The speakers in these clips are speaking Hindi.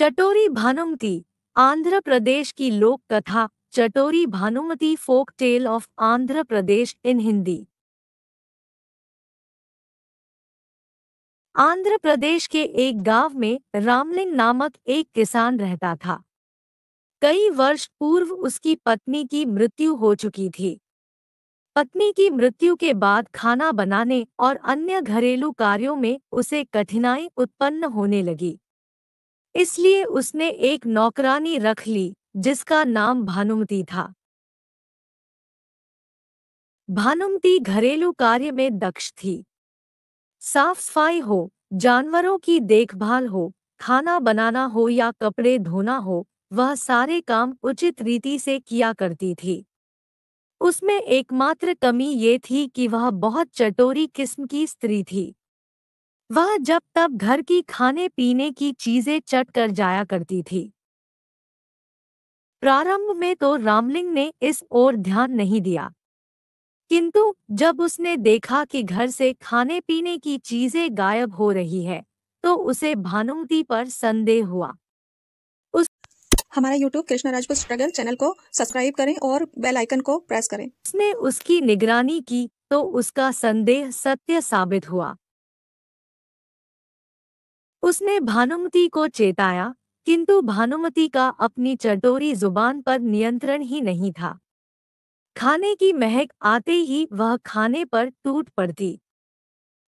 चटोरी भानुमती आंध्र प्रदेश की लोक कथा चटोरी Bhanumati folk tale of Andhra Pradesh in Hindi Andhra Pradesh के एक गांव में रामलिंग नामक एक किसान रहता था कई वर्ष पूर्व उसकी पत्नी की मृत्यु हो चुकी थी पत्नी की मृत्यु के बाद खाना बनाने और अन्य घरेलू कार्यों में उसे कठिनाई उत्पन्न होने लगी इसलिए उसने एक नौकरानी रख ली जिसका नाम भानुमती था भानुमती घरेलू कार्य में दक्ष थी साफ सफाई हो जानवरों की देखभाल हो खाना बनाना हो या कपड़े धोना हो वह सारे काम उचित रीति से किया करती थी उसमें एकमात्र कमी ये थी कि वह बहुत चटोरी किस्म की स्त्री थी वह जब तब घर की खाने पीने की चीजें चट कर जाया करती थी प्रारंभ में तो रामलिंग ने इस ओर ध्यान नहीं दिया किंतु जब उसने देखा कि घर से खाने पीने की चीजें गायब हो रही है तो उसे भानुमती पर संदेह हुआ उस हमारा YouTube Krishna Rajput struggle channel को सब्सक्राइब करें और बेल आइकन को प्रेस करें उसने उसकी निगरानी की तो उसका संदेह सत्य साबित हुआ उसने भानुमति को चेताया किंतु भानुमति का अपनी चटोरी जुबान पर नियंत्रण ही नहीं था खाने की महक आते ही वह खाने पर टूट पड़ती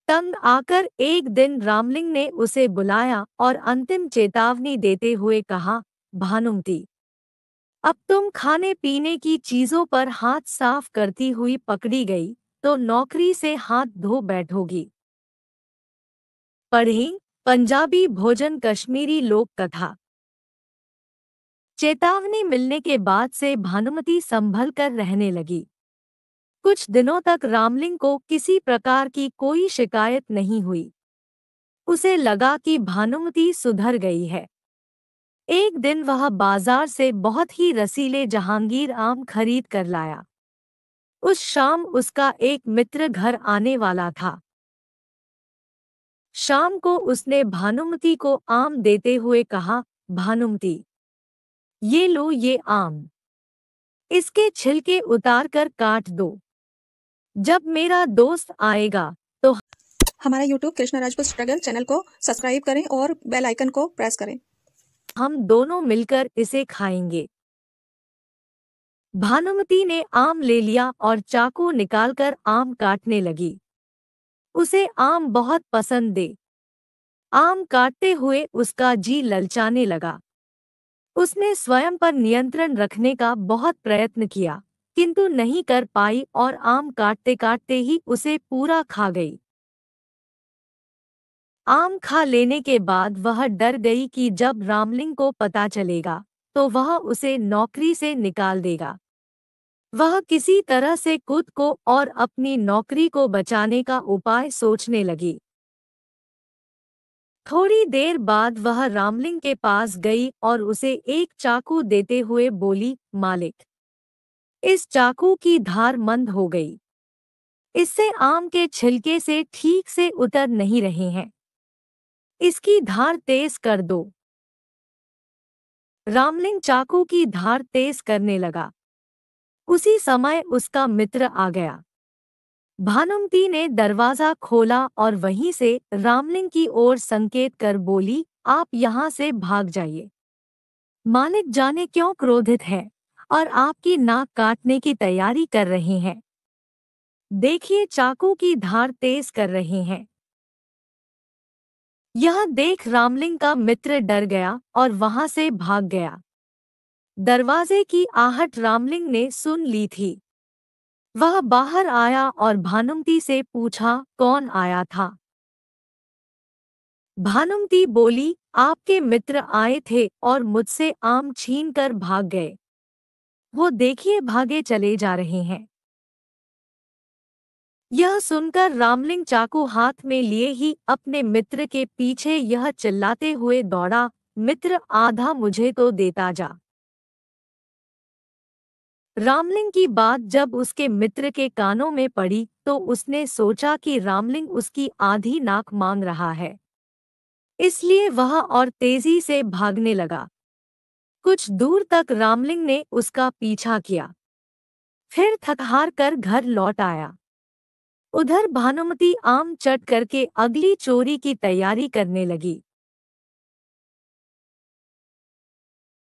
तंग आकर एक दिन रामलिंग ने उसे बुलाया और अंतिम चेतावनी देते हुए कहा भानुमति अब तुम खाने पीने की चीजों पर हाथ साफ करती हुई पकड़ी गई तो नौकरी से हाथ धो बैठोगी पढ़ी पंजाबी भोजन कश्मीरी लोक कथा चेतावनी मिलने के बाद से भानुमति संभल कर रहने लगी कुछ दिनों तक रामलिंग को किसी प्रकार की कोई शिकायत नहीं हुई उसे लगा कि भानुमति सुधर गई है एक दिन वह बाजार से बहुत ही रसीले जहांगीर आम खरीद कर लाया उस शाम उसका एक मित्र घर आने वाला था शाम को उसने भानुमति को आम देते हुए कहा भानुमती ये लो ये आम इसके छिलके उतार कर काट दो जब मेरा दोस्त आएगा तो हमारा YouTube Krishna Rajput struggle channel को सब्सक्राइब करें और बेल आइकन को प्रेस करें हम दोनों मिलकर इसे खाएंगे भानुमती ने आम ले लिया और चाकू निकालकर आम काटने लगी उसे आम बहुत पसंद दे आम काटते हुए उसका जी ललचाने लगा उसने स्वयं पर नियंत्रण रखने का बहुत प्रयत्न किया किंतु नहीं कर पाई और आम काटते काटते ही उसे पूरा खा गई आम खा लेने के बाद वह डर गई कि जब रामलिंग को पता चलेगा तो वह उसे नौकरी से निकाल देगा वह किसी तरह से खुद को और अपनी नौकरी को बचाने का उपाय सोचने लगी थोड़ी देर बाद वह रामलिंग के पास गई और उसे एक चाकू देते हुए बोली मालिक इस चाकू की धार मंद हो गई इससे आम के छिलके से ठीक से उतर नहीं रहे हैं इसकी धार तेज कर दो रामलिंग चाकू की धार तेज करने लगा उसी समय उसका मित्र आ गया भानुमती ने दरवाजा खोला और वहीं से रामलिंग की ओर संकेत कर बोली आप यहां से भाग जाइए मालिक जाने क्यों क्रोधित है और आपकी नाक काटने की तैयारी कर रहे हैं देखिए चाकू की धार तेज कर रहे हैं यह देख रामलिंग का मित्र डर गया और वहां से भाग गया दरवाजे की आहट रामलिंग ने सुन ली थी वह बाहर आया और भानुमती से पूछा कौन आया था भानुमती बोली आपके मित्र आए थे और मुझसे आम छीन कर भाग गए वो देखिए भागे चले जा रहे हैं यह सुनकर रामलिंग चाकू हाथ में लिए ही अपने मित्र के पीछे यह चिल्लाते हुए दौड़ा मित्र आधा मुझे तो देता जा रामलिंग की बात जब उसके मित्र के कानों में पड़ी तो उसने सोचा कि रामलिंग उसकी आधी नाक मांग रहा है इसलिए वह और तेजी से भागने लगा कुछ दूर तक रामलिंग ने उसका पीछा किया फिर थकहार कर घर लौट आया उधर भानुमति आम चट करके अगली चोरी की तैयारी करने लगी